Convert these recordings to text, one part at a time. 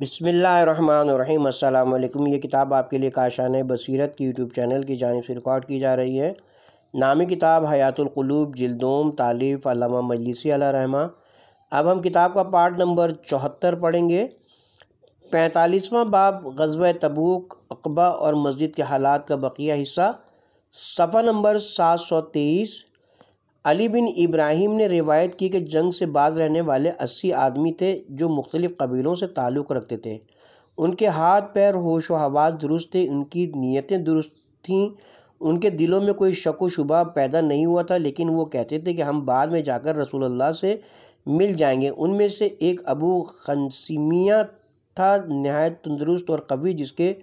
बसमिलीम अल्लाम ये किताब आपके लिए काशान बसीरत की यूट्यूब चैनल की जानब से रिकॉर्ड की जा रही है नामी किताब हयातुल्क़लूब जिलदोम तालिफ अलामा मजलिसी रहमा अब हम किताब का पार्ट नंबर चौहत्तर पढ़ेंगे पैंतालीसवां बाब गजब तबूक अकबा और मस्जिद के हालात का बकिया हिस्सा सफ़ा नंबर सात सौ तेईस अली बिन इब्राहिम ने रिवायत की कि जंग से बाज रहने वाले अस्सी आदमी थे जो मुख्तलिफ़ कबीलों से ताल्लुक़ रखते थे उनके हाथ पैर होश व हवास दुरुस्त थे उनकी नीयतें दुरुस्त थीं उनके दिलों में कोई शक व शुबा पैदा नहीं हुआ था लेकिन वो कहते थे कि हम बाद में जाकर रसूलुल्लाह से मिल जाएंगे उनमें से एक अबू खनसिमिया था नहायत तंदरुस्त और कवि जिसके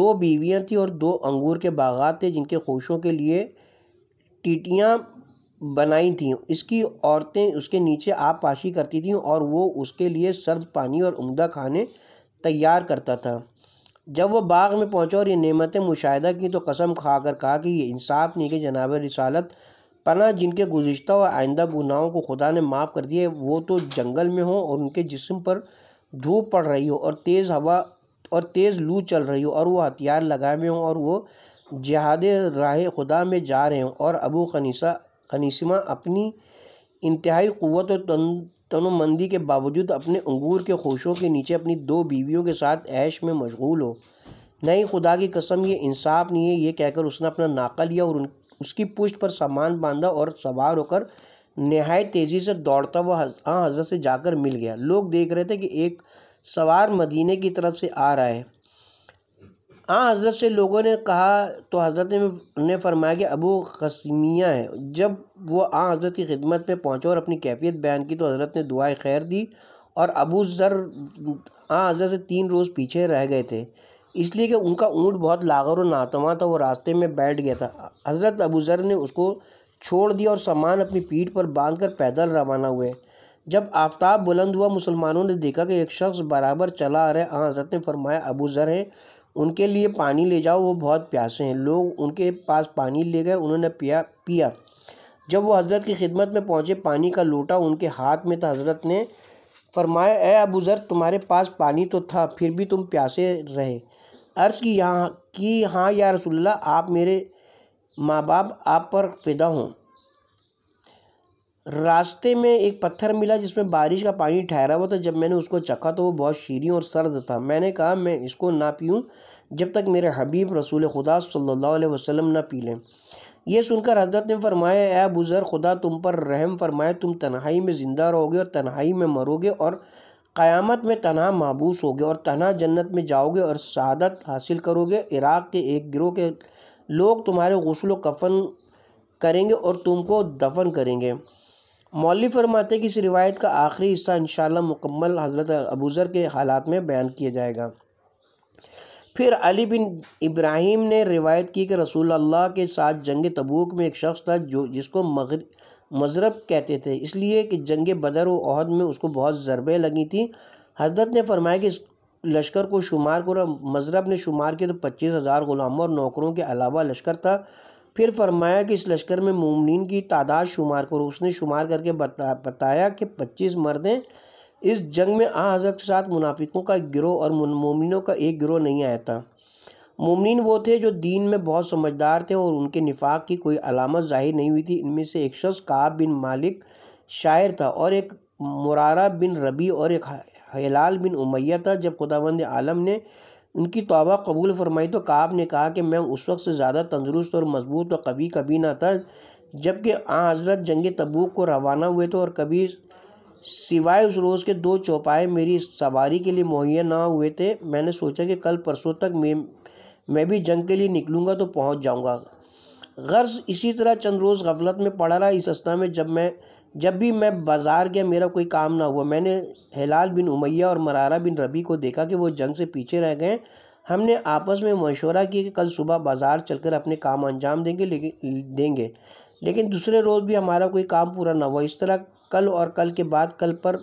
दो बीवियाँ थीं और दो अंगूर के बागात थे जिनके खोशों के लिए टीटियाँ बनाई थी इसकी औरतें उसके नीचे आप पाशी करती थीं और वो उसके लिए सर्द पानी और उमदा खाने तैयार करता था जब वो बाग में पहुंचा और ये नेमतें मुशाह की तो कसम खा कर कहा कि ये इंसाफ नहीं कि जनाब रिसालत पना जिनके गुज्त और आइंदा गुनाहों को खुदा ने माफ़ कर दिया वो तो जंगल में हो और उनके जिस्म पर धूप पड़ रही हो और तेज़ हवा और तेज़ लू चल रही हो और वो हथियार लगाए हुए हों और वो जहाद राह खुदा में जा रहे हों और अबू खनीसा कनिशमा अपनी इंतहाई क़वत और तनोमंदी के बावजूद अपने अंगूर के खोशों के नीचे अपनी दो बीवियों के साथ ऐश में मशगूल हो नहीं खुदा की कसम ये इंसाफ नहीं है ये कहकर उसने अपना नाका लिया और उन उसकी पुष्ट पर सामान बांधा और सवार होकर नहायत तेज़ी से दौड़ता हुआ हाँ हजरत से जाकर मिल गया लोग देख रहे थे कि एक सवार मदीने की तरफ से आ रहा है हाँ हज़रत से लोगों ने कहा तो हज़रत ने फरमाया कि अबू कसमिया है जब वो आ हाँ, हज़रत की खिदमत में पहुँचे और अपनी कैफियत बयान की तो हज़रत ने दुआ खैर दी और अबू ज़र आ हाँ, हज़रत से तीन रोज़ पीछे रह गए थे इसलिए कि उनका ऊँट बहुत लागर और नातवा था वो रास्ते में बैठ गया था हज़रत अबू ज़र ने उसको छोड़ दिया और सामान अपनी पीठ पर बांध कर पैदल रवाना हुए जब आफ्ताब बुलंद हुआ मुसलमानों ने देखा कि एक शख्स बराबर चला आ रहा है हाँ, हज़रत ने फरमाया अबू ज़र है उनके लिए पानी ले जाओ वो बहुत प्यासे हैं लोग उनके पास पानी ले गए उन्होंने पिया पिया जब वो हज़रत की खिदमत में पहुँचे पानी का लोटा उनके हाथ में था हज़रत ने फरमाया ए अबू ज़र तुम्हारे पास पानी तो था फिर भी तुम प्यासे रहे अर्ज़ की यहाँ कि हाँ या रसुल्ला आप मेरे माँ बाप आप पर फिदा हों रास्ते में एक पत्थर मिला जिसमें बारिश का पानी ठहरा हुआ था जब मैंने उसको चखा तो वो बहुत शीरी और सर्द था मैंने कहा मैं इसको ना पीऊँ जब तक मेरे हबीब रसूल खुदा सल्लल्लाहु अलैहि वसल्लम ना पी लें यह सुनकर हजरत ने फरमाया अबू खुदा तुम पर रहम फरमाए तुम तन्हाई में ज़िंदा रहोगे और तन्हाई में मरोगे और क़यामत में तनहा महबूस होगे और तनहा जन्नत में जाओगे और शहादत हासिल करोगे इराक़ के एक गिरोह के लोग तुम्हारे गसल कफन करेंगे और तुमको दफन करेंगे मौलवी फरमाते कि इस रिवायत का आखिरी हिस्सा इन मुकम्मल हज़रत अबूज़र के हालात में बयान किया जाएगा फिर अली बिन इब्राहिम ने रिवायत की कि रसूल अल्लाह के साथ जंग तबूक में एक शख्स था जो जिसको मगर मजरब कहते थे इसलिए कि जंग बदर वहद में उसको बहुत ज़रबें लगी थी हजरत ने फरमाया कि इस लश्कर को शुमार करो मजरब ने शुमार किया तो पच्चीस हज़ार ग़ुलामों और नौकरों के अलावा लश्कर था फिर फरमाया कि इस लश्कर में ममनिन की तादाद शुमार करो उसने शुमार करके बता बताया कि पच्चीस मर्दें इस जंग में आ हज़रत के साथ मुनाफिकों का एक गिरोह और ममिनों का एक गिरोह नहीं आया था ममिन वो थे जो दीन में बहुत समझदार थे और उनके निफाक की कोई अलामत जाहिर नहीं हुई थी इनमें से एक शख्स काब बिन मालिक शायर था और एक मुरारा बिन रबी और एक हिलाल बिन उमैया था जब खुदावंद आलम ने उनकी तोबा कबूल फरमाई तो काब ने कहा कि मैं उस वक्त से ज़्यादा तंदुरुस्त और मजबूत और कभी कभी ना था जबकि आ हज़रत जंग तबूक को रवाना हुए थे और कभी सिवाय उस रोज़ के दो चौपाए मेरी सवारी के लिए मुहैया ना हुए थे मैंने सोचा कि कल परसों तक मैं मैं भी जंग के लिए निकलूँगा तो पहुँच जाऊँगा गर्ज इसी तरह चंद रोज़ गफलत में पड़ा रहा इस असना में जब मैं जब भी मैं बाज़ार गया मेरा कोई काम ना हुआ मैंने हिलाल बिन उमैया और मरारा बिन रबी को देखा कि वो जंग से पीछे रह गए हमने आपस में मशवरा किया कि कल सुबह बाज़ार चलकर अपने काम अंजाम देंगे लेकिन देंगे लेकिन दूसरे रोज़ भी हमारा कोई काम पूरा ना हुआ इस तरह कल और कल के बाद कल पर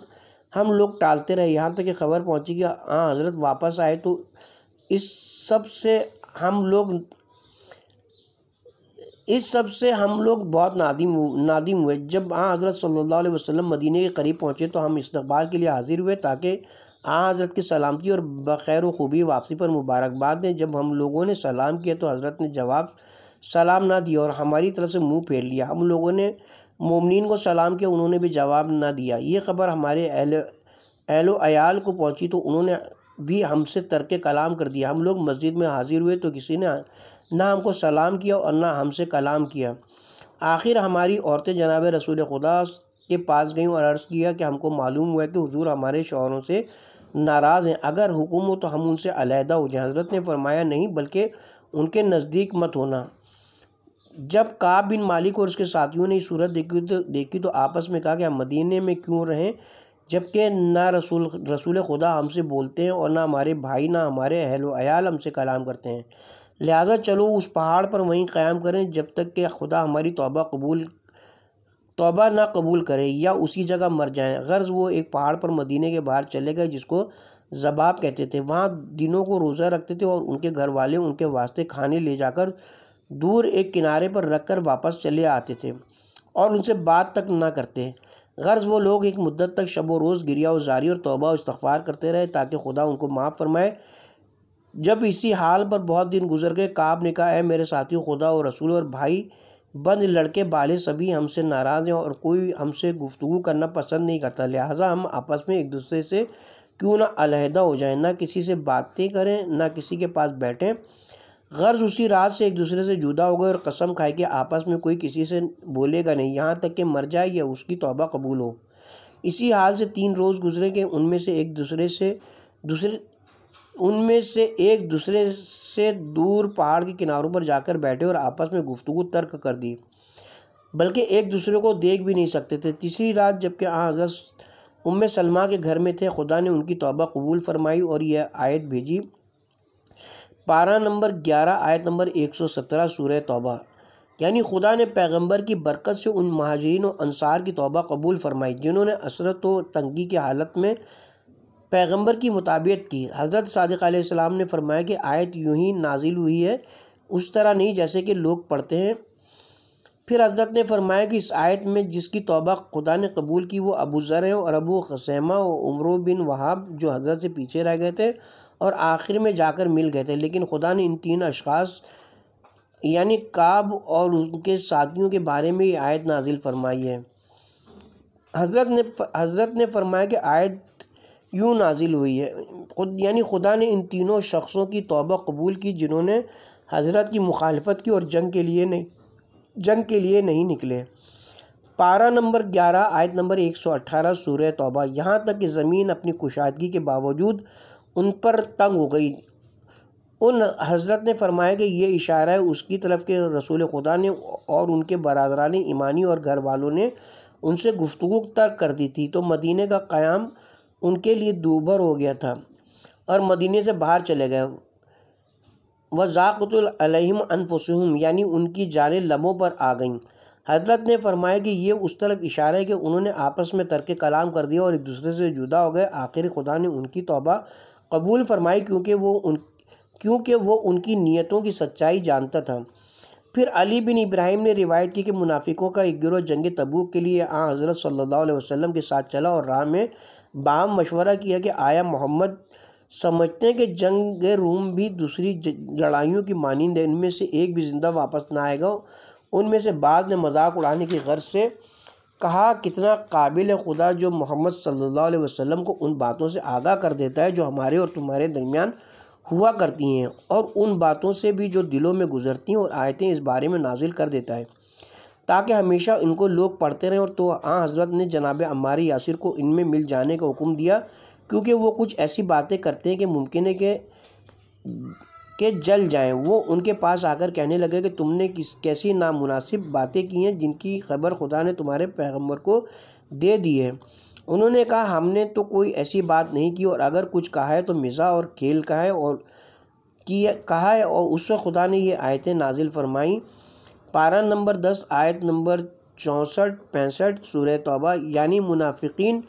हम लोग टालते रहे यहाँ तक कि खबर पहुँची कि हाँ हज़रत वापस आए तो इस सब से हम लोग इस सब से हम लोग बहुत नादिम नादिम हुए जब आ हज़रत सल्ला वसम मदीने के करीब पहुँचे तो हम इस्तबाल के लिए हाज़िर हुए ताकि आ हज़रत की सलामती और बखैर खूबी वापसी पर मुबारकबाद दें जब हम लोगों ने सलाम किया तो हज़रत ने जवाब सलाम ना दिया और हमारी तरफ से मुंह फेर लिया हम लोगों ने मोमिन को सलाम किया उन्होंने भी जवाब ना दिया ये खबर हमारे अहल अहलो अयाल को पहुंची तो उन्होंने भी हमसे तरक कलाम कर दिया हम लोग मस्जिद में हाज़िर हुए तो किसी ने ना हमको सलाम किया और ना हमसे कलाम किया आखिर हमारी औरतें जनाब रसूल खुदा के पास गईं और अर्ज़ किया कि हमको मालूम हुआ कि हुजूर हमारे शोहरों से नाराज़ हैं अगर हुकुम हो तो हम उनसे अलहदा हो जाए हज़रत ने फरमाया नहीं बल्कि उनके नज़दीक मत होना जब काब बिन मालिक और उसके साथियों ने सूरत देखी तो देखी तो आपस में कहा कि हम मदीने में क्यों रहें जबकि ना रसूल रसूल खुदा हमसे बोलते हैं और ना हमारे भाई ना हमारे अहल हमसे कलाम करते हैं लिहाजा चलो उस पहाड़ पर वहीं क़्याम करें जब तक कि खुदा हमारी तोबा कबूल तोबा ना कबूल करे या उसी जगह मर जाए गर्ज़ वो एक पहाड़ पर मदीने के बाहर चले गए जिसको जबाब कहते थे वहाँ दिनों को रोज़ा रखते थे और उनके घर वाले उनके वास्ते खाने ले जाकर दूर एक किनारे पर रख कर वापस चले आते थे और उनसे बात तक ना करते गर्ज़ वो लोग एक मुद्दत तक शब रोज़ गिरिया उजारी जारी और तोबा इस्तफ़ार करते रहे ताकि खुदा उनको माफ़ फरमाए जब इसी हाल पर बहुत दिन गुजर गए काब ने कहा है मेरे साथियों खुदा और रसूल और भाई बंद लड़के बाले सभी हमसे नाराज़ हैं और कोई हमसे गुफ्तु करना पसंद नहीं करता लिहाजा हम आपस में एक दूसरे से क्यों ना अलहदा हो जाएं ना किसी से बातें करें ना किसी के पास बैठें गर्ज उसी रात से एक दूसरे से जुदा हो गए और कसम खाए कि आपस में कोई किसी से बोलेगा नहीं यहाँ तक कि मर जाए या उसकी तोबा कबूल हो इसी हाल से तीन रोज़ गुजरे कि उनमें से एक दूसरे से दूसरे उनमें से एक दूसरे से दूर पहाड़ के किनारों पर जाकर बैठे और आपस में गुफ्तु तर्क कर दी बल्कि एक दूसरे को देख भी नहीं सकते थे तीसरी रात जबकि आ उम सलमा के घर में थे खुदा ने उनकी तोबा कबूल फरमाई और यह आयत भेजी पारा नंबर ग्यारह आयत नंबर एक सौ सत्रह सूर्य तोबा यानी खुदा ने पैगंबर की बरकत से उन महाजरीन और अनसार की तोबा कबूल फरमाई जिन्होंने असरत व तंगी की हालत में पैगम्बर की मुताबियत की हज़रत सदक आसमाम ने फरमाया कि आयत यूँ ही नाजिल हुई है उस तरह नहीं जैसे कि लोग पढ़ते हैं फिर हजरत ने फरमाया कि इस आयत में जिसकी तोबा खुदा ने कबूल की वो अबू ज़र हैं और अबू खसैमा और उम्र बिन वहाब जो हजरत से पीछे रह गए थे और आखिर में जाकर मिल गए थे लेकिन खुदा ने इन तीन अशास यानी काब और उनके साथियों के बारे में ये आयत नाजिल फरमाई है हजरत ने हजरत ने फरमाया कि आयत यूँ नाजिल हुई है ख़ुद यानी खुदा ने इन तीनों शख्सों की तोबा कबूल की जिन्होंने हज़रत की मुखालफत की और जंग के लिए नहीं जंग के लिए नहीं निकले पारा नंबर ग्यारह आयत नंबर एक सौ अट्ठारह सूर्य तोबा यहाँ तक कि ज़मीन अपनी कुशादगी के बावजूद उन पर तंग हो गई उन हज़रत ने फरमाया कि ये इशारा है उसकी तरफ के रसूल खुदा ने और उनके बरदरानी ईमानी और घर वालों ने उनसे गुफ्तु तर्क कर दी थी तो मदीने का क़्याम उनके लिए दूभर हो गया था और मदीने से बाहर चले गए व ज़ाक़तम यानी उनकी जान लबों पर आ गईं हजरत ने फरमाया कि ये उस तरफ इशारा है कि उन्होंने आपस में तरक कलाम कर दिया और एक दूसरे से जुदा हो गए आखिर खुदा ने उनकी तोबा कबूल फरमाई क्योंकि वो उन क्योंकि वो उनकी नीयतों की सच्चाई जानता था फिर अली बिन इब्राहिम ने रिवायत की कि मुनाफिकों का एक गिरोह जंग तबूक के लिए आ हज़रत सल्ला वसम के साथ चला और राह में बाम मशवरा किया कि आया मोहम्मद समझते हैं कि जंग रूम भी दूसरी लड़ाइयों की मानंद है इनमें से एक भी ज़िंदा वापस ना आएगा उनमें से बाद ने मजाक उड़ाने की गर्ज से कहा कितना काबिल खुदा जो मोहम्मद सल्लल्लाहु अलैहि वसल्लम को उन बातों से आगाह कर देता है जो हमारे और तुम्हारे दरमियान हुआ करती हैं और उन बातों से भी जो दिलों में गुजरती हैं और आयतें इस बारे में नाजिल कर देता है ताकि हमेशा इनको लोग पढ़ते रहें और तो आ हाँ, हज़रत ने जनाब अमारी यासिर को इनमें मिल जाने का हुक्म दिया क्योंकि वो कुछ ऐसी बातें करते हैं कि मुमकिन है कि के जल जाएं वो उनके पास आकर कहने लगे कि तुमने किस कैसी नामुनासिब बातें की हैं जिनकी खबर खुदा ने तुम्हारे पैगम्बर को दे दी है उन्होंने कहा हमने तो कोई ऐसी बात नहीं की और अगर कुछ कहा है तो मिज़ा और खेल का है और किया कहा है और उस वक्त खुदा ने ये आयतें नाजिल फरमाईं पारा नंबर दस आयत नंबर चौंसठ पैंसठ सूर तौबा यानी मुनाफिकीन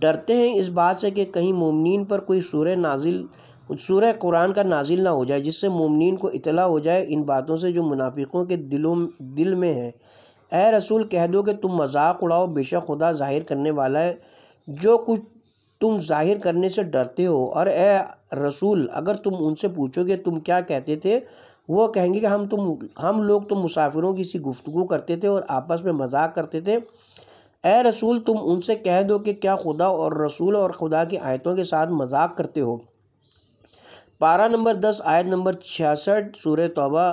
डरते हैं इस बात से कि कहीं ममनिन पर कोई सूर नाजिल सूर कुरान का नाजिल ना हो जाए जिससे ममनिन को इतला हो जाए इन बातों से जो मुनाफिकों के दिलों दिल में है ए रसूल कह दो कि तुम मजाक उड़ाओ बेश खुदा जाहिर करने वाला है जो कुछ तुम जाहिर करने से डरते हो और ए रसूल अगर तुम उनसे पूछो कि तुम क्या कहते थे वो कहेंगे कि हम तुम तो हम लोग तो मुसाफिरों की सी गुफ्तु करते थे और आपस में मजाक करते थे ए रसूल तुम उनसे कह दो कि क्या खुदा और रसूल और खुदा की आयतों के साथ मजाक करते हो पारा नंबर दस आयत नंबर छियासठ सूर तोबा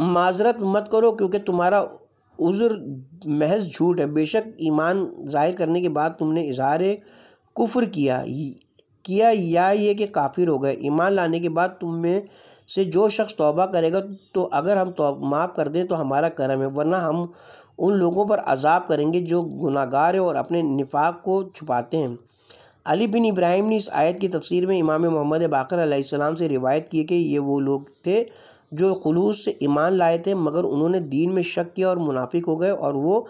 माजरत मत करो क्योंकि तुम्हारा उज़र महज झूठ है बेशक ईमान ज़ाहिर करने के बाद तुमने इजहार कुफर किया किया या ये कि काफिर हो गए ईमान लाने के बाद तुम में से जो शख्स तौबा करेगा तो अगर हम तो माफ़ कर दें तो हमारा करम है वरना हम उन लोगों पर अजाब करेंगे जो गुनागार हैं और अपने निफाक को छुपाते हैं अली बिन इब्राहिम ने इस आयत की तफसीर में इमाम मोहम्मद बाकर अलैहिस्सलाम से रिवायत की कि ये वो लोग थे जो खलूस से ईमान लाए थे मगर उन्होंने दीन में शक किया और मुनाफिक हो गए और वो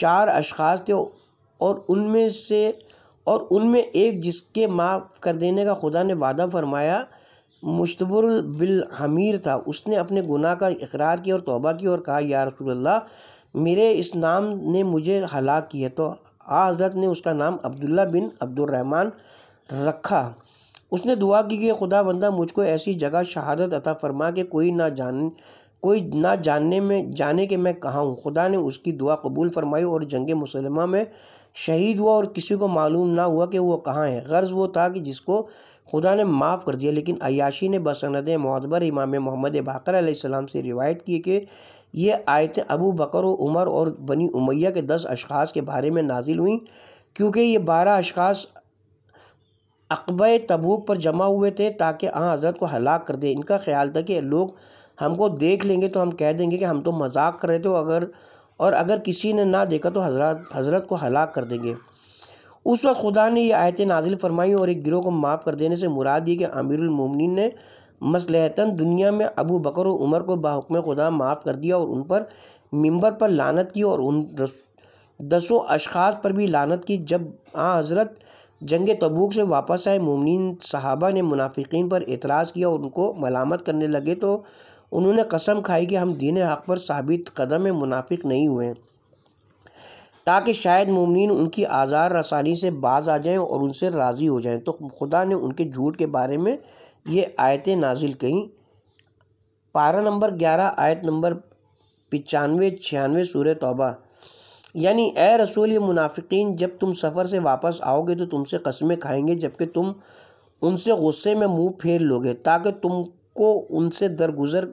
चार अशास थे और उनमें से और उनमें एक जिसके माफ़ कर देने का खुदा ने वादा फरमाया मुश्तबिर बिल हमीर था उसने अपने गुनाह का इकरार किया और तौबा की और कहा या रसूलल्लाह मेरे इस नाम ने मुझे हलाक किया तो आ हज़रत ने उसका नाम अब्दुल्ला बिन अब्दुलरहमान रखा उसने दुआ की कि खुदा बंदा मुझको ऐसी जगह शहादत अता फरमा के कोई ना जान कोई ना जानने में जाने के मैं कहाँ हूँ खुदा ने उसकी दुआ कबूल फरमाई और जंग मुसलमा में शहीद हुआ और किसी को मालूम ना हुआ कि वो कहाँ है गर्ज़ वो था कि जिसको खुदा ने माफ़ कर दिया लेकिन अयाशी ने बसनद मतबर इमाम मोहम्मद बाकर सलाम से रिवायत की कि ये आयतें अबू बकर उमर और बनी उमैया के दस अशखास के बारे में नाजिल हुई क्योंकि ये बारह अशखास अकब तबूक पर जमा हुए थे ताकि आ हज़रत को हलाक कर दे इनका ख्याल था कि लोग हमको देख लेंगे तो हम कह देंगे कि हम तो मजाक कर रहे थे अगर और अगर किसी ने ना देखा तो हजरत हजरत को हलाक कर देंगे उस वक्त खुदा ने यह आयतें नाजिल फरमाई और एक गिरोह को माफ़ कर देने से मुराद दी कि अमीरमिन ने मसलहतन दुनिया में अबू बकर और उमर को बाहुकम खुदा माफ़ कर दिया और उन पर मंबर पर लानत की और उन दसों अशखाज पर भी लानत की जब आ हज़रत जंग तबूक से वापस आए ममिन साहबा ने मुनाफिकीन पर एतराज़ किया और उनको मलामत करने लगे तो उन्होंने कसम खाई कि हम दीन हक पर साबित कदम में मुनाफिक नहीं हुए ताकि शायद ममनिन उनकी आज़ार रसानी से बाज आ जाएं और उनसे राज़ी हो जाएं तो खुदा ने उनके झूठ के बारे में ये आयतें नाजिल कहीं पारा नंबर ग्यारह आयत नंबर पचानवे छियानवे सूर तोबा यानी ए रसूल ये मुनाफिकीन जब तुम सफ़र से वापस आओगे तो तुमसे कस्में खाएंगे जबकि तुम उनसे गुस्से में मुंह फेर लोगे ताकि तुम को उनसे दरगुजर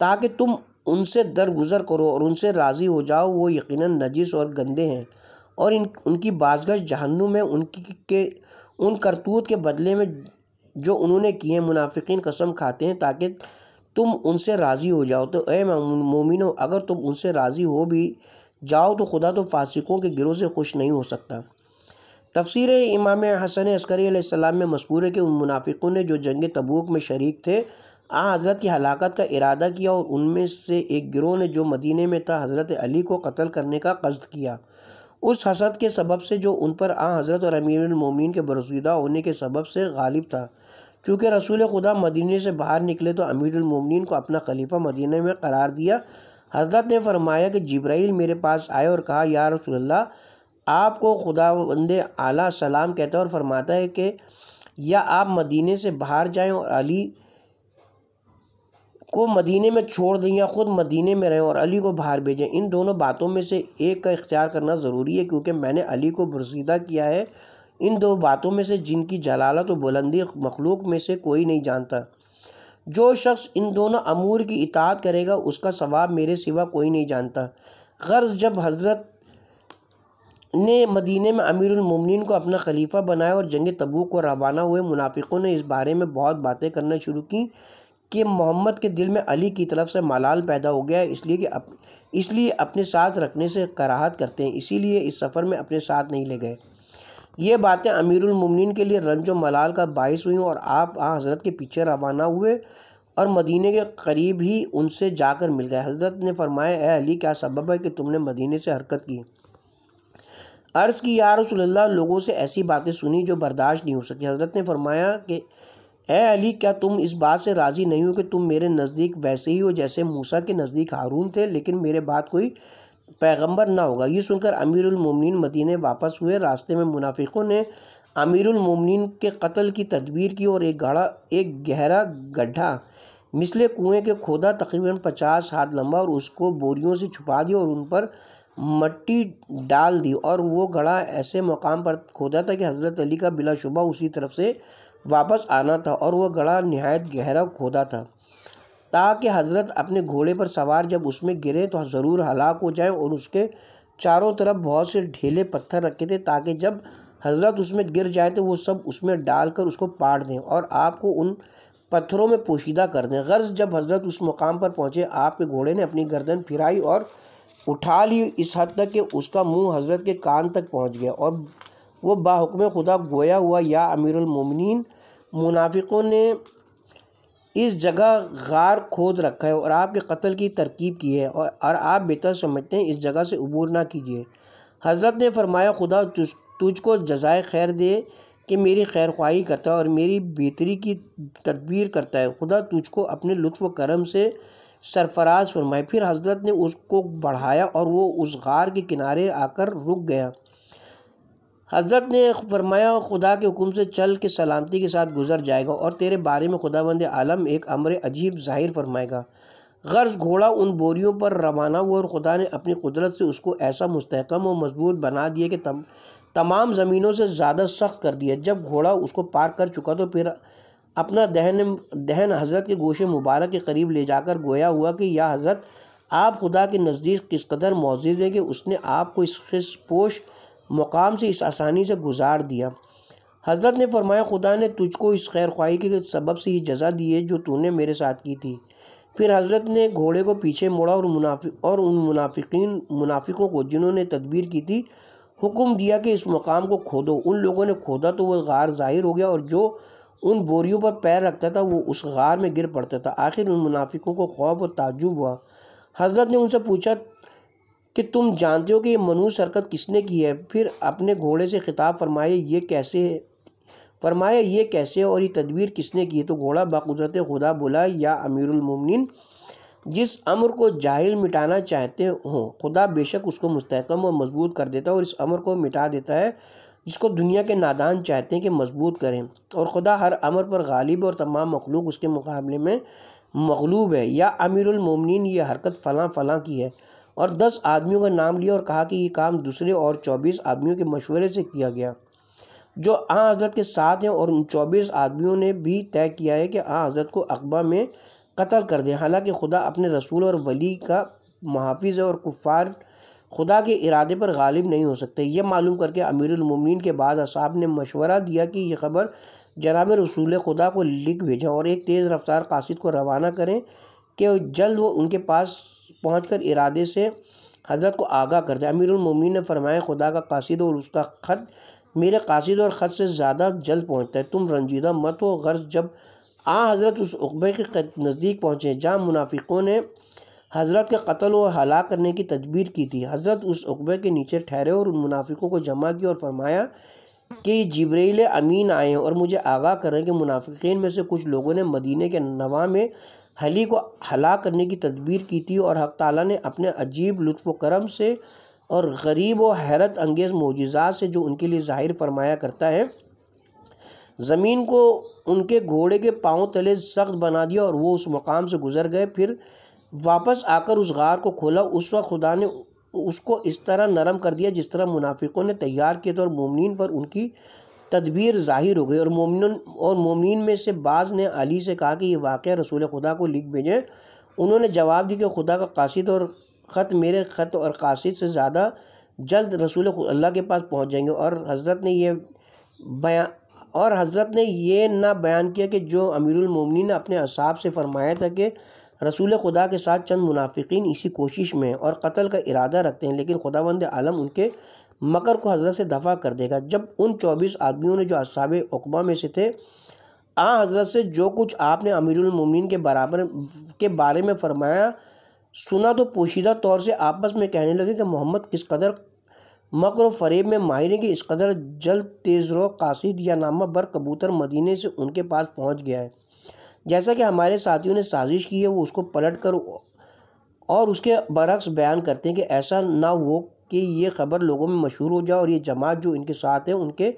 ताकि तुम उनसे दरगुजर करो और उनसे राज़ी हो जाओ वो यकीनन नजीस और गंदे हैं और इन उनकी बाजगश जहन्नुम में उनकी के उन करतूत के बदले में जो उन्होंने किए मुनाफिकीन कसम खाते हैं ताकि तुम उनसे राज़ी हो जाओ तो ए मोमिनो अगर तुम उनसे राज़ी हो भी जाओ तो खुदा तो फासिकों के गिरोह से खुश नहीं हो सकता तफसर इमाम हसन अस्करी में मस्कूर है कि उन मुनाफिकों ने जो जंग तबूक में शरीक थे आ हज़रत की हलाकत का इरादा किया और उनमें से एक गिरोह ने जो मदीने में था हज़रत अली को कत्ल करने का कस्द किया उस हसद के सबब से जो उन पर आ हज़रत और अमीरमिन के बरसीदा होने के सबब से गालिब था क्योंकि रसूल खुदा मदीने से बाहर निकले तो अमीरमिन को अपना खलीफा मदीने में करार दिया हजरत ने फरमाया कि जब्राइल मेरे पास आए और कहा या रसोल्ला आपको खुदा बंद आला सलाम कहता और फरमाता है कि या आप मदीने से बाहर जाएँ और अली को मदीने में छोड़ दें या ख़ुद मदीने में रहें और अली को बाहर भेजें इन दोनों बातों में से एक का इख्तियार करना ज़रूरी है क्योंकि मैंने अली को बुरसीदा किया है इन दो बातों में से जिनकी जलालत व बुलंदी मखलूक में से कोई नहीं जानता जो शख्स इन दोनों अमूर की इतात करेगा उसका सवाब मेरे सिवा कोई नहीं जानता गर्ज जब हज़रत ने मदीने में अमीरमिन को अपना खलीफा बनाया और जंग तबूक को रवाना हुए मुनाफिकों ने इस बारे में बहुत बातें करना शुरू की कि मोहम्मद के दिल में अली की तरफ से मलाल पैदा हो गया है इसलिए कि अप, इसलिए अपने साथ रखने से कराहत करते हैं इसीलिए इस सफ़र में अपने साथ नहीं ले गए ये बातें अमीरमिन के लिए रंजो मलाल का बायस हुई और आप आ हज़रत के पीछे रवाना हुए और मदीने के करीब ही उनसे जाकर मिल गए हज़रत ने फरमाया ए अली क्या सबब है कि तुमने मदीने से हरकत की अर्ज़ की यार रसोल्ला लोगों से ऐसी बातें सुनी जो बर्दाश्त नहीं हो सकी हज़रत ने फरमाया कि ए अली क्या तुम इस बात से राज़ी नहीं हो कि तुम मेरे नज़दीक वैसे ही हो जैसे मूसा के नज़दीक हारून थे लेकिन मेरे बात कोई पैगंबर ना होगा ये सुनकर अमीरमिन मदीने वापस हुए रास्ते में मुनाफिकों ने अमीरमिन के कत्ल की तदबीर की और एक गाढ़ा एक गहरा गड्ढा मिसले कुएं के खोदा तकरीबन पचास हाथ लंबा और उसको बोरियों से छुपा दिया और उन पर मट्टी डाल दी और वो गड़ा ऐसे मकाम पर खोदा था कि हज़रत अली का बिलाशुबा उसी तरफ से वापस आना था और वह गड़ा नहायत गहरा खोदा था ताकि हजरत अपने घोड़े पर सवार जब उसमें गिरे तो ज़रूर हलाक हो जाए और उसके चारों तरफ बहुत से ढीले पत्थर रखे थे ताकि जब हजरत उसमें गिर जाए तो वो सब उसमें डालकर उसको पाड़ दें और आपको उन पत्थरों में पोशीदा कर दें गर्ज जब हजरत उस मुकाम पर पहुँचे आपके घोड़े ने अपनी गर्दन फिराई और उठा ली इस हद तक कि उसका मुंह हजरत के कान तक पहुंच गया और वो बाहुकम खुदा गोया हुआ या अमीरमिन मुनाफिकों ने इस जगह गार खोद रखा है और आपके कत्ल की तरकीब की है और, और आप बेहतर समझते हैं इस जगह से अबूर ना कीजिए हज़रत ने फरमाया खुदा तुझ तुझको जजाय खैर दे कि मेरी खैर ख्वाही करता है और मेरी बेहतरी की तदबीर करता है खुदा तुझको अपने लुत्फ़ करम से सरफराज फरमाए फिर हज़रत ने उसको बढ़ाया और वो उस गार के किनारे आकर रुक गया हज़रत ने फरमाया खुदा के हुक्म से चल के सलामती के साथ गुजर जाएगा और तेरे बारे में खुदा बंद आलम एक अमर अजीब ज़ाहिर फरमाएगा गर्ज घोड़ा उन बोरियों पर रवाना हुआ और खुदा ने अपनी कुदरत से उसको ऐसा मुस्तकम और मजबूत बना दिया कि तम, तमाम ज़मीनों से ज़्यादा सख्त कर दिया जब घोड़ा उसको पार कर चुका तो फिर अपना दहन दहन हज़रत के गोशे मुबारक के करीब ले जाकर गोया हुआ कि यह हज़रत आप खुदा के नज़दीक किस कदर मौजूद हैं कि उसने आपको इस खिस पोश मकाम से इस आसानी से गुजार दिया हज़रत ने फरमाया खुदा ने तुझको इस खैर ख्वाही के सबब से ये जजा दी है जो तूने मेरे साथ की थी फिर हज़रत ने घोड़े को पीछे मोड़ा और मुनाफिक और उन मुनाफिकीन मुनाफिकों को जिन्होंने तदबीर की थी हुक्म दिया कि इस मकाम को खोदो उन लोगों ने खोदा तो वह गार ज़ाहिर हो गया और जो उन बोरियों पर पैर रखता था वो उस गार में गिर पड़ता था आखिर उन मुनाफिकों को खौफ और ताजुब हुआ हज़रत ने उनसे पूछा कि तुम जानते हो कि ये मनूस हरकत किसने की है फिर अपने घोड़े से खिताब फरमाए ये कैसे है फरमाया ये कैसे और ये तदबीर किसने की है तो घोड़ा बाकुदरत खुदा बोला या अमीरमिन जिस अमर को जाहिल मिटाना चाहते हों खुदा बेशक उसको मुस्तकम और मजबूत कर देता है और इस अमर को मिटा देता है जिसको दुनिया के नादान चाहते हैं कि मजबूत करें और खुदा हर अमर पर गालिब और तमाम मखलूक उसके मुकाबले में मगलूब है या अमीरमिन ये हरकत फ़लाँ फ़लाँ की है और दस आदमियों का नाम लिया और कहा कि ये काम दूसरे और चौबीस आदमियों के मशवरे से किया गया जो आ हज़रत के साथ हैं और उन चौबीस आदमियों ने भी तय किया है कि आ हज़रत को अकबा में कत्ल कर दें हालांकि खुदा अपने रसूल और वली का मुहाफ़ है और कुफ़ार खुदा के इरादे पर गालिब नहीं हो सकते यह मालूम करके अमीरमिन के बाद असाब ने मशवरा दिया कि यह खबर जनाब रसूल खुदा को लिख भेजें और एक तेज़ रफ्तार कासिद को रवाना करें कि जल्द वो उनके पास पहुँच कर इरादे से हज़रत को आगाह कर दिया अमीरमिन ने फरमाया खुदा का कासिद और उसका ख़त मेरे कासिद और ख़त से ज़्यादा जल्द पहुँचता है तुम रंजीदा मत हो गर्ज जब आ हज़रत उस उकबे के नज़दीक पहुँचे जहाँ मुनाफिकों ने हज़रत के कत्ल और हलाक करने की तदबीर की थी हज़रत उस उकबे के नीचे ठहरे और उन मुनाफिकों को जमा किया और फरमाया कि जबरील अमीन आए और मुझे आगाह करें कि मुनाफिकीन में से कुछ लोगों ने मदीने के नवा में हली को हला करने की तदबीर की थी और हक ताला ने अपने अजीब लुत्फ़ करम से और गरीब व हैरत अंगेज़ मोजात से जो उनके लिए ज़ाहिर फरमाया करता है ज़मीन को उनके घोड़े के पाँव तले सख्त बना दिया और वो उस मकाम से गुज़र गए फिर वापस आकर उस गार को खोला उस वक्त खुदा ने उसको इस तरह नरम कर दिया जिस तरह मुनाफिकों ने तैयार किए थे और मुमनिन पर उनकी तदबीर ज़ाहिर हो गई और मोमिन और मोमिन में से बाज़ ने अली से कहा कि ये वाक़ रसूल खुदा को लिख भेजें उन्होंने जवाब दी कि खुदा का कासिद और ख़त मेरे ख़त और कासिद से ज़्यादा जल्द रसूल अल्लाह के पास पहुँच जाएंगे और हज़रत ने यह बया और हज़रत ने यह ना बयान किया कि जो अमीरमन ने अपने असाब से फरमाया था कि रसूल खुदा के साथ चंद मुनाफिक इसी कोशिश में और कत्ल का इरादा रखते हैं लेकिन खुदावंद आलम उनके मकर को हजरत से दफा कर देगा जब उन चौबीस आदमियों ने जो असाब उकबा में से थे आ हजरत से जो कुछ आपने अमीरमिन के बराबर के बारे में फरमाया सुना तो पोशीदा तौर से आपस में कहने लगे कि मोहम्मद किस कदर मकर व फरेब में माहिर की इस कदर जल्द तेज़ रो कासिद या नामा बर कबूतर मदीने से उनके पास पहुंच गया है जैसा कि हमारे साथियों ने साजिश की है वो उसको पलट कर और उसके बरक्स बयान करते हैं कि ऐसा ना हो कि ये ख़बर लोगों में मशहूर हो जाए और ये जमात जो इनके साथ है उनके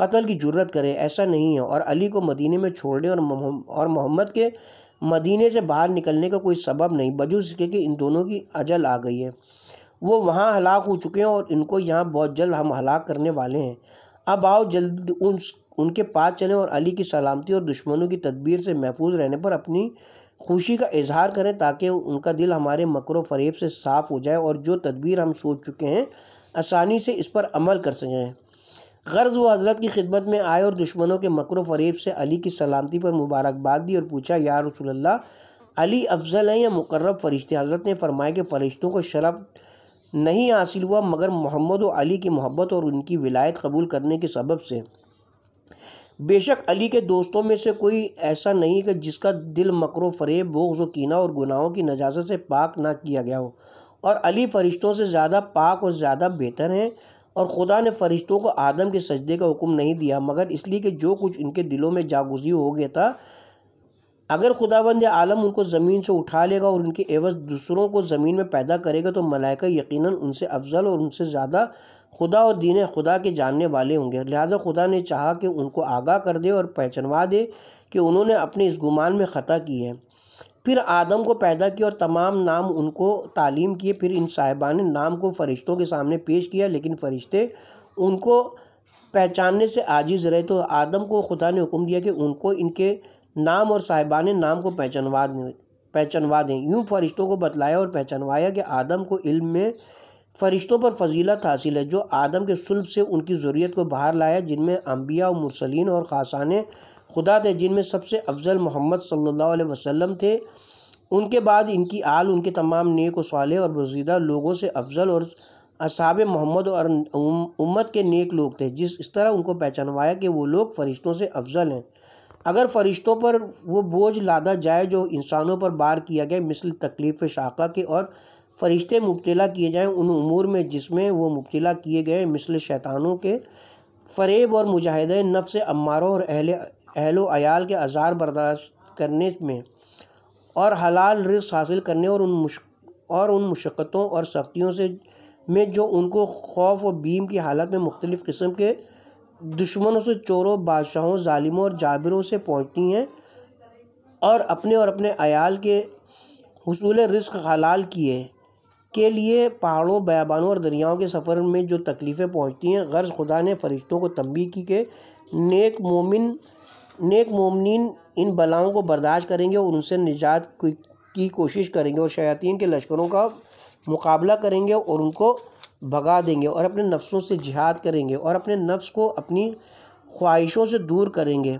कत्ल की जरूरत करे ऐसा नहीं है और अली को मदीने में छोड़ने और और मोहम्मद के मदीने से बाहर निकलने का कोई सबब नहीं बजूस के कि इन दोनों की अजल आ गई है वो वहाँ हलाक हो चुके हैं और इनको यहाँ बहुत जल्द हम हलाक करने वाले हैं अब आओ जल्द उन उनके पास चलें और अली की सलामती और दुश्मनों की तदबीर से महफूज रहने पर अपनी खुशी का इजहार करें ताकि उनका दिल हमारे मकर फरेब से साफ़ हो जाए और जो तदबीर हम सोच चुके हैं आसानी से इस पर अमल कर सकें गर्ज़ व हज़रत की खिदमत में आए और दुश्मनों के मकर फरेब से अली की सलामती पर मुबारकबाद दी और पूछा यार रसोल्ला अली अफजल हैं या मुकर्रब फ़रिश्ते हज़रत ने फरमाया कि फ़रिश्तों को शरफ़ नहीं हासिल हुआ मगर मोहम्मद और अली की मोहब्बत और उनकी विलायत कबूल करने के सबब से बेशक अली के दोस्तों में से कोई ऐसा नहीं कि जिसका दिल मकरो फरेब बोग्ज़ व कीना और गुनाहों की नजाजत से पाक ना किया गया हो और अली फ़रिश्तों से ज़्यादा पाक और ज़्यादा बेहतर हैं और खुदा ने फ़रिश्तों को आदम के सजदे का हुक्म नहीं दिया मगर इसलिए कि जो कुछ इनके दिलों में जागुजी हो गया था अगर खुदावंद आलम उनको ज़मीन से उठा लेगा और उनके एवज दूसरों को ज़मीन में पैदा करेगा तो मलाइका यकीन उनसे अफजल और उनसे ज़्यादा खुदा और दीन खुदा के जानने वाले होंगे लिहाजा खुदा ने चाहा कि उनको आगाह कर दे और पहचानवा दे कि उन्होंने अपने इस गुमान में ख़ता की है फिर आदम को पैदा किया और तमाम नाम उनको तालीम किए फिर इन साहिबान ने नाम को फ़रिश्तों के सामने पेश किया लेकिन फ़रिश्ते उनको पहचानने से आजिज़ रहे तो आदम को खुदा ने हुक्म दिया कि उनको इनके नाम और साहिबान नाम को पहचानवा पहचानवा दें यूँ फरिश्तों को बतलाया और पहचानवाया कि आदम को इल्म में फरिश्तों पर फजीलत हासिल है जो आदम के सुल्ब से उनकी ज़रूरत को बाहर लाया जिनमें अम्बिया और मुरसलिन और खासान खुदा थे जिनमें सबसे अफजल मोहम्मद सल्ला वसम थे उनके बाद इनकी आल उनके तमाम नेक वाले और बजीदा लोगों से अफजल और असाब मोहम्मद और उम्मत के नेक लोग थे जिस इस तरह उनको पहचानवाया कि वो लोग फ़रिश्तों से अफजल हैं अगर फरिश्तों पर वो बोझ लादा जाए जो इंसानों पर बार किया गया मिसल तकलीफ़ शाखा के और फरिश्ते मुबतला किए जाएँ उन उमूर में जिसमें वो मुबतला किए गए मिसल शैतानों के फरेब और मुजाहद नफ्स अम्मारों और अहल अहलो के आज़ार बर्दाश्त करने में और हलाल रिस्क हासिल करने और उन मुश और उन मुशक्क़तों और सख्तियों से में जो उनको खौफ और बीम की हालत में मुख्तलिफ़ किस्म के दुश्मनों से चोरों बादशाहों ालिमों और जाबिरों से पहुँचती हैं और अपने और अपने अयाल के हसूल रिस्क हलाल किए के लिए पहाड़ों बयाबानों और दरियाओं के सफ़र में जो तकलीफ़ें पहुँचती हैं गर्ज़ खुदा ने फ़रिश्तों को तंबी की के नेक मोमिन नेक मोमिन इन बलाओं को बर्दाश्त करेंगे और उनसे निजात की कोशिश करेंगे और शयातीन के लश्करों का मुकाबला करेंगे और उनको भगा देंगे और अपने नफ्सों से जिहाद करेंगे और अपने नफ्स को अपनी ख्वाहिशों से दूर करेंगे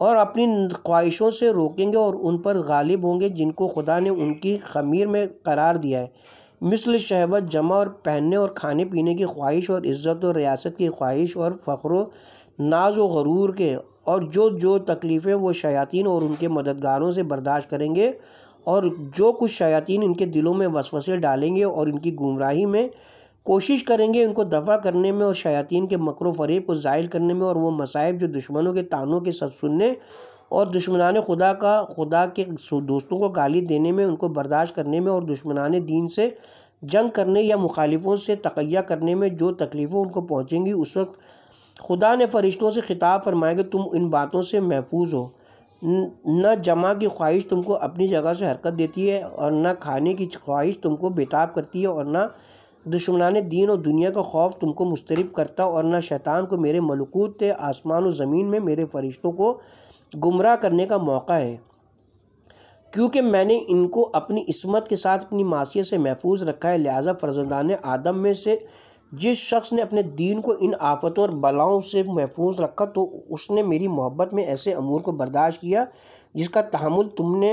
और अपनी ख्वाहिशों से रोकेंगे और उन पर गालिब होंगे जिनको खुदा ने उनकी खमीर में करार दिया है मिसल शहवत जमा और पहनने और खाने पीने की ख्वाहिश और इज़्ज़त और रियासत की ख्वाहिश और फ़ख्र नाज व गरूर के और जो जो तकलीफ़ें वो शयातीन और उनके मददगारों से बर्दाश्त करेंगे और जो कुछ शयातीन इनके दिलों में वसवसे डालेंगे और इनकी गुमराही में कोशिश करेंगे उनको दफ़ा करने में और शयातीन के मकर फरीब को ज़ायल करने में और वो मसाइब जो दुश्मनों के तानों के सब सुनने और दुश्मनान खुदा का खुदा के दोस्तों को गाली देने में उनको बर्दाश्त करने में और दुश्मनान दीन से जंग करने या मुखालिफों से तकैया करने में जो तकलीफ़ों उनको पहुँचेंगी उस वक्त खुदा ने फरिश्तों से खिताब फरमाएगा कि तुम इन बातों से महफूज हो न जमा की ख्वाहिश तुमको अपनी जगह से हरकत देती है और न खाने की ख्वाहिश तुमको बेताब करती है और न दुश्मनान दीन और दुनिया का खौफ तुमको मुस्तरब करता और न शैतान को मेरे मलकूत आसमान और ज़मीन में मेरे फरिश्तों को गुमराह करने का मौका है क्योंकि मैंने इनको अपनी इसमत के साथ अपनी मासीत से महफूज रखा है लिहाजा फर्जंदान आदम में से जिस शख्स ने अपने दीन को इन आफतों और बलाओं से महफूज रखा तो उसने मेरी मोहब्बत में ऐसे अमूर को बर्दाश्त किया जिसका तहमुल तुमने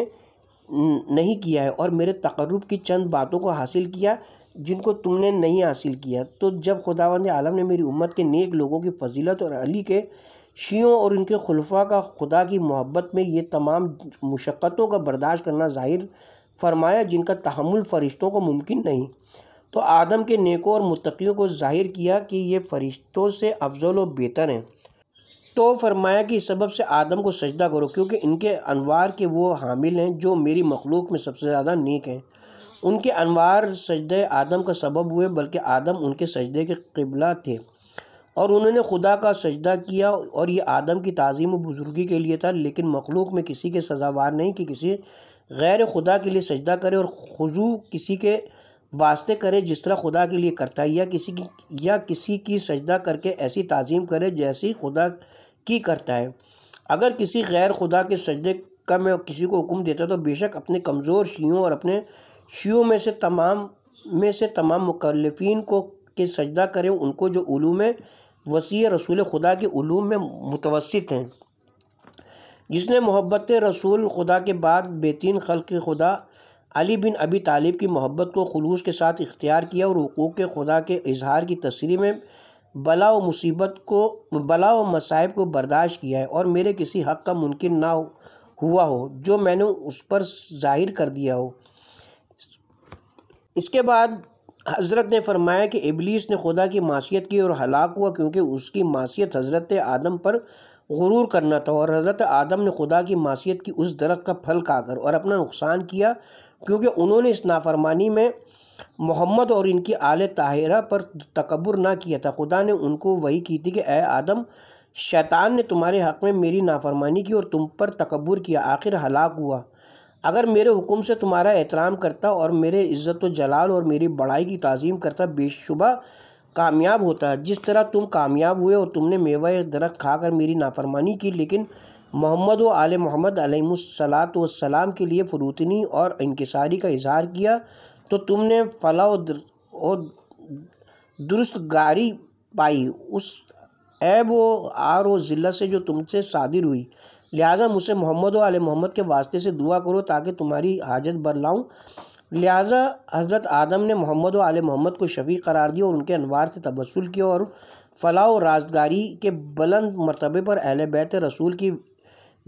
नहीं किया है और मेरे तकरब की चंद बातों को हासिल किया जिनको तुमने नहीं हासिल किया तो जब खुदावंद आलम ने मेरी उम्मत के नेक लोगों की फजीलत और अली के शियों और उनके खुलफा का खुदा की मोहब्बत में ये तमाम मुशक्क़तों का बर्दाश्त करना ज़ाहिर फरमाया जिनका तहमुल फरिश्तों को मुमकिन नहीं तो आदम के नेकों और मतकीियों को जाहिर किया कि ये फरिश्तों से अफजल व बेहतर हैं तो फरमाया कि सबब से आदम को सजदा करो क्योंकि इनके अनवार के वो हामिल हैं जो मेरी मखलूक में सबसे ज़्यादा नेक हैं उनके अनवार सजद आदम का सबब हुए बल्कि आदम उनके सजदे के कबला थे और उन्होंने खुदा का सजदा किया और ये आदम की तज़ीम बुज़ुर्गी के लिए था लेकिन मखलूक में किसी के सजावार नहीं कि किसी गैर खुदा के लिए सजदा करे और खुजू किसी के वास्ते करे जिस तरह खुदा के लिए करता है या किसी की या किसी की सजदा करके ऐसी तज़ीम करे जैसी खुदा की करता है अगर किसी गैर खुदा के सजदे का मैं किसी को हुक्म देता तो बेशक अपने कमज़ोर शीयों और अपने शीयों में से तमाम में से तमाम मुकलफिन को के सजदा करें उनको जो उलूम वसी रसूल खुदा के उलूम में मुतवसत हैं जिसने मोहब्बत रसूल खुदा के बाद बेतीन खल के खुदा अली बिन अबी तालिब की मोहब्बत को खलूस के साथ इख्तियार किया और हकूक़ के खुदा के इजहार की तस्री में बला व मुसीबत को बला व मसाइब को बर्दाश्त किया है और मेरे किसी हक़ का मुमकिन ना हुआ हो जो मैंने उस पर ज़ाहिर कर दिया हो इसके बाद हज़रत ने फरमाया कि इबलीस ने खुदा की मासीत की और हलाक हुआ क्योंकि उसकी मासीत हज़रत आदम पर गुरूर करना था और हज़रत आदम ने खुदा की मासीत की उस दरख्त का फल खाकर और अपना नुकसान किया क्योंकि उन्होंने इस नाफरमानी में मोहम्मद और इनकी आल ताहरा पर तकबर ना किया था खुदा ने उनको वही की थी कि ए आदम शैतान ने तुम्हारे हक़ में मेरी नाफरमानी की और तुम पर तकबर किया आखिर हलाक हुआ अगर मेरे हुक्म से तुम्हारा एहतराम करता और मेरे इज़्ज़त जलाल और मेरी बड़ाई की तज़ीम करता बेशुबा कामयाब होता है जिस तरह तुम कामयाब हुए और तुमने मेवा दरख्त खाकर मेरी नाफरमानी की लेकिन मोहम्मद व आल मोहम्मद अलैहिस्सलात सलाम के लिए फरूतनी और इनकसारी का इजहार किया तो तुमने फला और दुरुस्त गारी पाई उस ऐब व आर व ज़िल्ला से जो तुमसे सादिर हुई लिहाजा मुझसे मोहम्मद व आल मोहम्मद के वास्ते से दुआ करो ताकि तुम्हारी हाजत बर लाऊँ लिहाजा हज़रत आदम ने मोहम्मद व आल मोहम्मद को शफ़ी करार दिया और उनके अनवार से तबसल किया और फ़लाह और राजगारी के बुलंद मरतबे पर अहल बैत रसूल की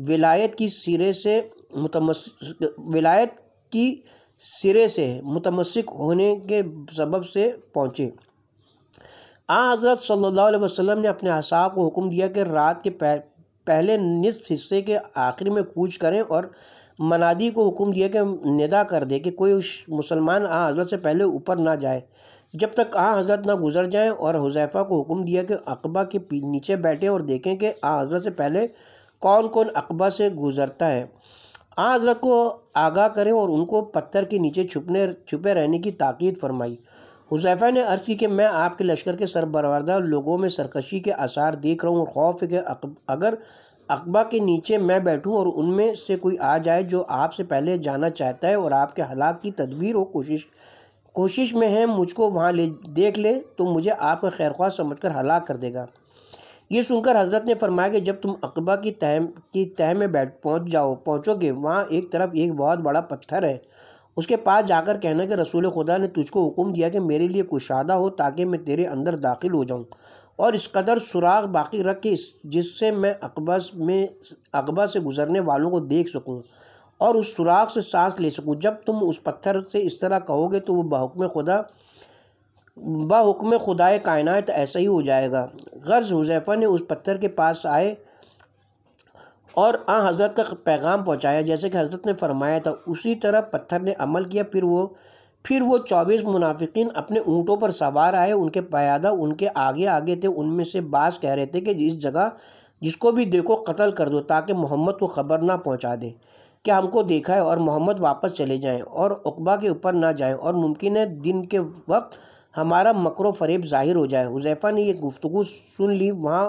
विलायत की सिरे से मुतमस विलायत की सिरे से मुतमसक होने के सबब से पहुँचे आ हज़रत सल्ला वसम ने अपने असाब को हुक्म दिया कि रात के पहले निसफ हिस्से के आखिर में कूच करें और मनादी को हुक्म दिया कि निदा कर दे कि कोई मुसलमान आ हज़रत से पहले ऊपर ना जाए जब तक आ हज़रत ना गुजर जाए और हुजैफा को हुक्म दिया कि अकबा के नीचे बैठे और देखें कि आ हज़रत से पहले कौन कौन अकबा से गुज़रता है आ हज़रत को आगाह करें और उनको पत्थर के नीचे छुपने छुपे रहने की ताकीद फरमाई हुजैफा ने अर्ज़ की कि मैं आपके लश्कर के सरबरवरदा लोगों में सरकशी के आसार देख रहा हूँ और खौफ है कि अगर अकबा के नीचे मैं बैठूं और उनमें से कोई आ जाए जो आपसे पहले जाना चाहता है और आपके हालात की तदबीर और कोशिश कोशिश में है मुझको वहाँ ले देख ले तो मुझे आपका खैर ख्वाह समझ कर हलाक कर देगा ये सुनकर हजरत ने फरमाया कि जब तुम अकबा की तह की तह में बैठ पहुँच जाओ पहुँचोगे वहाँ एक तरफ एक बहुत बड़ा पत्थर है उसके पास जाकर कहना कि रसूल खुदा ने तुझको हुक्म दिया कि मेरे लिए कुशादा हो ताकि मैं तेरे अंदर दाखिल हो जाऊँ और इस कदर सुराग बाकी रखी जिससे मैं अकबर में अकबा से गुज़रने वालों को देख सकूँ और उस सुराग से सांस ले सकूँ जब तुम उस पत्थर से इस तरह कहोगे तो वो बहुकम खुदा बहुकम खुदाए कायनात ऐसा ही हो जाएगा गर्ज़ हुजैफा ने उस पत्थर के पास आए और आ हज़रत का पैगाम पहुँचाया जैसे कि हज़रत ने फरमाया था उसी तरह पत्थर ने अमल किया फिर वो फिर वो चौबीस मुनाफिकीन अपने ऊँटों पर सवार आए उनके पयादा उनके आगे आगे थे उनमें से बास कह रहे थे कि इस जगह जिसको भी देखो कत्ल कर दो ताकि मोहम्मद को खबर ना पहुंचा दे कि हमको देखा है और मोहम्मद वापस चले जाएं और अकबा के ऊपर ना जाएं और मुमकिन है दिन के वक्त हमारा मकर फरेब जाहिर हो जाए हुजैफा ने यह गुफ्तु सुन ली वहाँ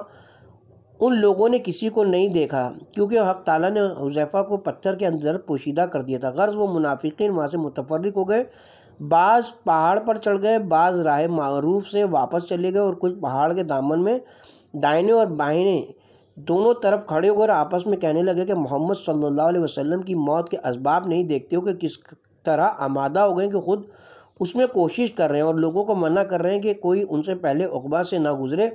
उन लोगों ने किसी को नहीं देखा क्योंकि हक ताला ने हुजैफा को पत्थर के अंदर पोशीदा कर दिया था गर्ज व मुनाफिक वहाँ से मुतफरक हो गए बाज पहाड़ पर चढ़ गए बाज राह मारूफ से वापस चले गए और कुछ पहाड़ के दामन में दाहिने और बाहिने दोनों तरफ खड़े होकर आपस में कहने लगे कि मोहम्मद सल्लल्लाहु अलैहि वसल्लम की मौत के असबाब नहीं देखते हो कि किस तरह आमादा हो गए कि खुद उसमें कोशिश कर रहे हैं और लोगों को मना कर रहे हैं कि कोई उनसे पहले अकबा से ना गुजरे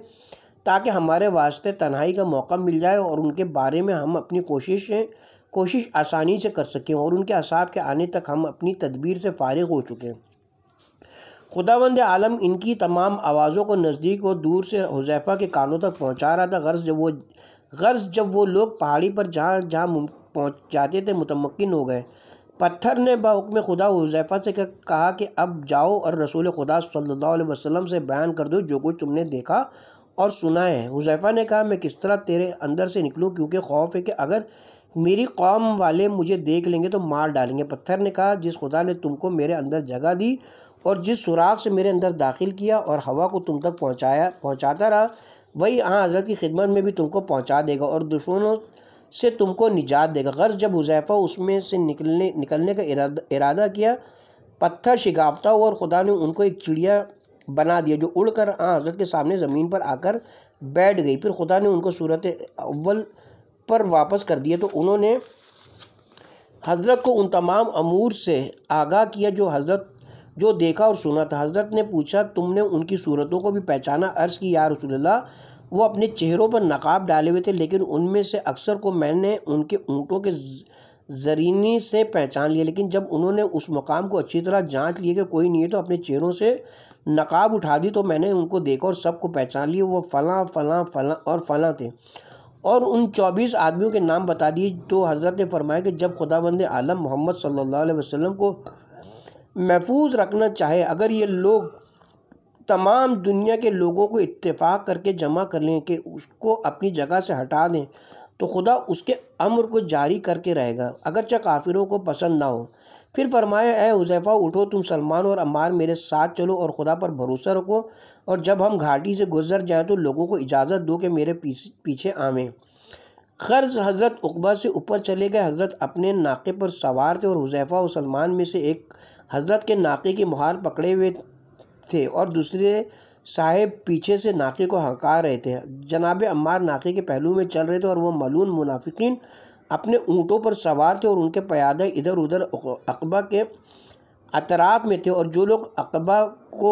ताकि हमारे वास्ते तन्हाई का मौका मिल जाए और उनके बारे में हम अपनी कोशिशें कोशिश आसानी से कर सकें और उनके असाब के आने तक हम अपनी तदबीर से फारग हो चुके हैं खुदावंद आलम इनकी तमाम आवाज़ों को नज़दीक और दूर से हुजैफा के कानों तक पहुंचा रहा था गर्ज जब वो गर्ज जब वो लोग पहाड़ी पर जहाँ जहाँ पहुँच जाते थे मतमकिन हो गए पत्थर ने में खुदा हुजैफा से कहा कि अब जाओ और रसूल खुदा सल्ला वसलम से बयान कर दो जो कुछ तुमने देखा और सुना है हुजैफा ने कहा मैं किस तरह तेरे अंदर से निकलूँ क्योंकि खौफ है कि अगर मेरी कौम वाले मुझे देख लेंगे तो मार डालेंगे पत्थर ने कहा जिस खुदा ने तुमको मेरे अंदर जगह दी और जिस सुराख से मेरे अंदर दाखिल किया और हवा को तुम तक पहुँचाया पहुँचाता रहा वही आ हज़रत की खिदमत में भी तुमको पहुँचा देगा और दुश्मनों से तुमको निजात देगा गर्ज जब हुजैफा उसमें से निकलने निकलने का इरादा इरादा किया पत्थर शिकाफ्ता हुआ और खुदा ने उनको एक चिड़िया बना दिया जो उड़कर आ हज़रत के सामने ज़मीन पर आकर बैठ गई फिर खुदा ने उनको सूरत अव्वल पर वापस कर दिए तो उन्होंने हज़रत को उन तमाम अमूर से आगाह किया जो हज़रत जो देखा और सुना था हज़रत ने पूछा तुमने उनकी सूरतों को भी पहचाना अर्ज़ की या रसोल्ला वो अपने चेहरों पर नकाब डाले हुए थे लेकिन उनमें से अक्सर को मैंने उनके ऊँटों के जरीनी से पहचान लिया लेकिन जब उन्होंने उस मकाम को अच्छी तरह जांच लिए कि कोई नहीं है तो अपने चेहरों से नकाब उठा दी तो मैंने उनको देखा और सबको पहचान लिया वो फलां फलां फलां और फलां थे और उन चौबीस आदमियों के नाम बता दिए तो हज़रत ने फरमाया कि जब खुदा बंद आलम मोहम्मद सल्ला वसम को महफूज रखना चाहे अगर ये लोग तमाम दुनिया के लोगों को इतफ़ाक़ करके जमा कर लें कि उसको अपनी जगह से हटा दें तो खुदा उसके अमर को जारी करके रहेगा अगरचे काफिरों को पसंद ना हो फिर फरमाया ए हुजैफा उठो तुम सलमान और अम्मार मेरे साथ चलो और खुदा पर भरोसा रखो और जब हम घाटी से गुजर जाएँ तो लोगों को इजाज़त दो कि मेरे पीछे आवें खर्ज हज़रत उकबा से ऊपर चले गए हज़रत अपने नाके पर सवार थे और हुजैफा और सलमान में से एक हज़रत के नाके की मुहार पकड़े हुए थे और दूसरे साहेब पीछे से नाके को हंका रहे थे जनाब अम्मार नाके के पहलू में चल रहे थे और वह मलून मुनाफिकीन अपने ऊँटों पर सवार थे और उनके प्यादे इधर उधर अकबा के अतराब में थे और जो लोग अकबा को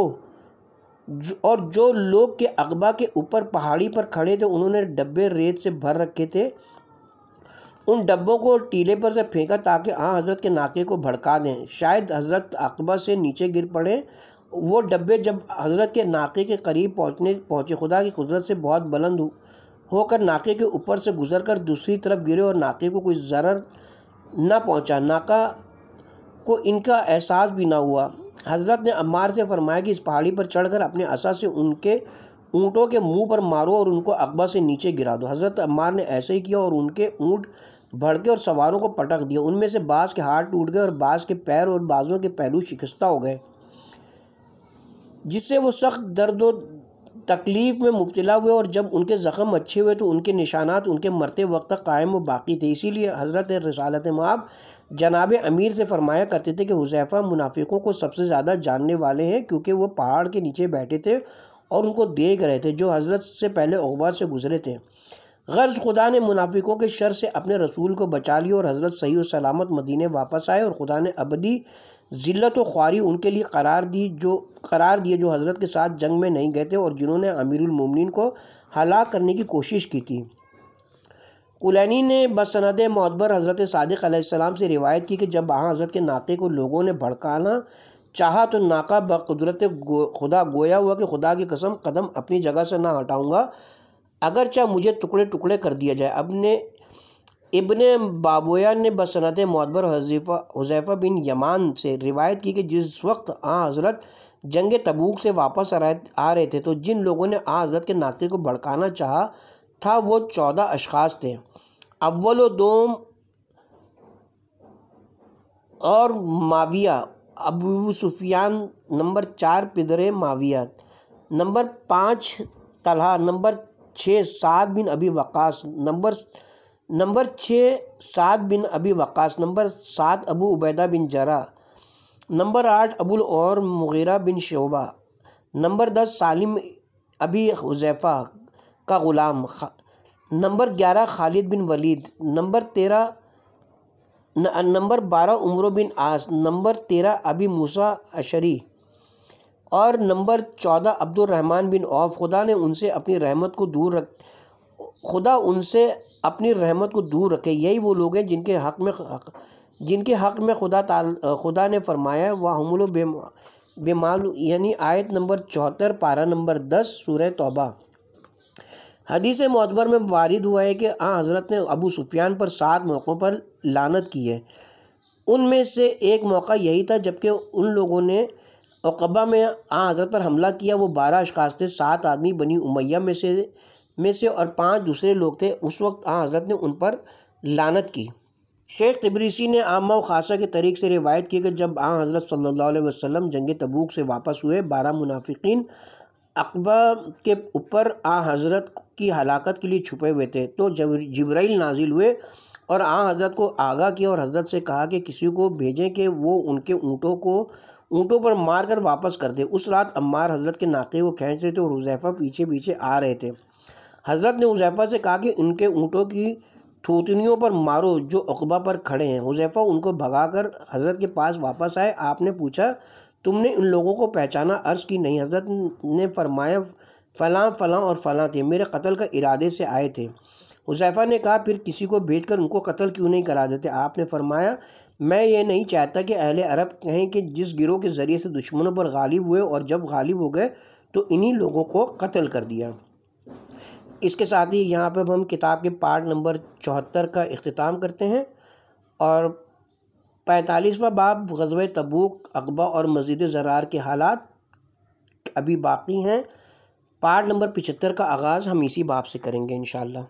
और जो लोग के अकबा के ऊपर पहाड़ी पर खड़े थे उन्होंने डब्बे रेत से भर रखे थे उन डब्बों को टीले पर से फेंका ताकि आ हाँ, हज़रत के नाके को भड़का दें शायद हज़रत अकबा से नीचे गिर पड़े वो डब्बे जब हज़रत के नाके के करीब पहुँचने पहुँचे खुदा की कुदरत से बहुत बुलंद होकर नाके के ऊपर से गुजरकर दूसरी तरफ गिरे और नाके को कोई ज़रर ना पहुंचा नाका को इनका एहसास भी ना हुआ हज़रत ने अम्मार से फरमाया कि इस पहाड़ी पर चढ़कर अपने असा से उनके ऊँटों के मुंह पर मारो और उनको अकबा से नीचे गिरा दो हज़रत अम्मार ने ऐसे ही किया और उनके ऊँट भड़के और सवारों को पटक दिया उनमें से बाज के हाथ टूट गए और बाज के पैर और बाजों के पहलू शिकस्ता हो गए जिससे वो सख्त दर्द तकलीफ़ में मुबतला हुए और जब उनके ज़ख़म अच्छे हुए तो उनके निशानात उनके मरते वक्त तक कायम व बाकी थे इसीलिए हज़रत रसालत माब जनाब अमीर से फरमाया करते थे कि हुजैफ़ा मुनाफिकों को सबसे ज़्यादा जानने वाले हैं क्योंकि वो पहाड़ के नीचे बैठे थे और उनको देख रहे थे जो हज़रत से पहले अखबार से गुजरे थे गर्ज़ खुदा ने मुनाफिकों के शर से अपने रसूल को बचा लिया और हज़रत सही सलामत मदीने वापस आए और खुदा ने अबदी ज़िल्लत ख्वारी उनके लिए करार दी जो करार दिए जो हज़रत के साथ जंग में नहीं गए थे और जिन्होंने अमीरमिन को हलाक करने की कोशिश की थी कुलैनी ने बसनद मतबर हज़रत सदक़ से रिवायत की कि जब वहाँ हज़रत के नाक़े को लोगों ने भड़काना चाहा तो नाका बदरत गो, खुदा गोया हुआ कि खुदा की कसम कदम अपनी जगह से ना हटाऊँगा अगरचा मुझे टुकड़े टुकड़े कर दिया जाए अपने इबन बाबोया ने बसनत मतबर हजैफ़ा बिन यमान से रिवायत की कि जिस वक्त आ हज़रत जंग तबूक से वापस आ रहे थे तो जिन लोगों ने आ हज़रत के नाके को भड़काना चाहा था वो चौदह अशखास थे अव्वल दोम और माविया अबू सुफियान नंबर चार पिदर माविया नंबर पाँच तलहा नंबर छः सात बिन अभी वक़ास नंबर नंबर छः सात बिन अबी वक़ास नंबर सात अबू उबैदा बिन जरा नंबर आठ अबुल और मुगीरा बिन शोबा नंबर दस सालिम अबी हुजैफ़ा का ग़ुलाम नंबर ग्यारह खालिद बिन वलीद नंबर तेरह नंबर बारह उम्र बिन आस नंबर तेरह अबी मूसा अशरी और नंबर चौदह अब्दुलरहमान बिन औफ खुदा ने उनसे अपनी रहमत को दूर रख खुदा उनसे अपनी रहमत को दूर रखे यही वो लोग हैं जिनके हक़ में हक, जिनके हक़ में खुदा ताल खुदा ने फरमाया वह हमल बे बेमाल यानी आयत नंबर चौहत्तर पारा नंबर दस सूर तौबा हदीस मतबर में वारिद हुआ है कि आ हाँ, हज़रत ने अबू सुफियान पर सात मौक़ों पर लानत की है उनमें से एक मौका यही था जबकि उन लोगों ने अकबा में आ हाँ, हज़रत पर हमला किया वो बारह अशास थे सात आदमी बनी उमैया में से में से और पांच दूसरे लोग थे उस वक्त आ हज़रत ने उन पर लानत की शेख तबरीसी ने आमा खासा के तरीक़ से रिवायत की कि जब आ हज़रत सल्ला वसम जंग तबूक से वापस हुए बारह मुनाफिकीन अकबा के ऊपर आ हज़रत की हलाकत के लिए छुपे हुए थे तो जब जबराइल नाजिल हुए और आ हज़रत को आगा किया और हज़रत से कहा कि किसी को भेजें कि वो उनके ऊँटों को ऊँटों पर मार कर वापस कर दे उस रात अम्मार हज़रत के नाते वो खींच रहे थे और हुजैफा पीछे पीछे आ रहे थे हज़रत ने उजैफ़ा से कहा कि उनके ऊँटों की थूतनियों पर मारो जो अकबा पर खड़े हैं उजैफा उनको भगाकर हज़रत के पास वापस आए आपने पूछा तुमने इन लोगों को पहचाना अर्ज़ की नहीं हज़रत ने फरमाया फ़लाँ फ़लाँ और फ़लाँ थे मेरे कत्ल का इरादे से आए थे उजैफा ने कहा फिर किसी को भेज कर उनको कत्ल क्यों नहीं करा देते आपने फरमाया मैं ये नहीं चाहता कि अहल अरब कहें कि जिस गिरोह के ज़रिए से दुश्मनों पर गालिब हुए और जब गालिब हो गए तो इन्हीं लोगों को कत्ल कर दिया इसके साथ ही यहाँ पर अब हम किताब के पार्ट नंबर चौहत्तर का अख्ताम करते हैं और पैंतालीसवा बाब गजब तबूक अकबा और मस्जिद ज़रार के हालात अभी बाकी हैं पार्ट नंबर पचहत्तर का आगाज़ हम इसी बाब से करेंगे इन